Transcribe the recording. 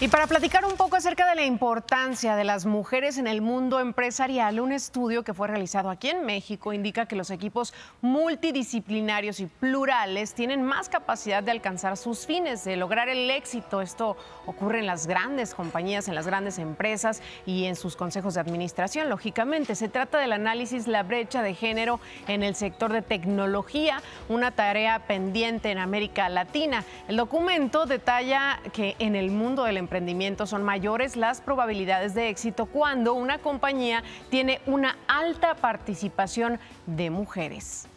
Y para platicar un poco acerca de la importancia de las mujeres en el mundo empresarial, un estudio que fue realizado aquí en México indica que los equipos multidisciplinarios y plurales tienen más capacidad de alcanzar sus fines, de lograr el éxito. Esto ocurre en las grandes compañías, en las grandes empresas y en sus consejos de administración. Lógicamente, se trata del análisis La brecha de género en el sector de tecnología, una tarea pendiente en América Latina. El documento detalla que en el mundo del emprendimiento son mayores las probabilidades de éxito cuando una compañía tiene una alta participación de mujeres.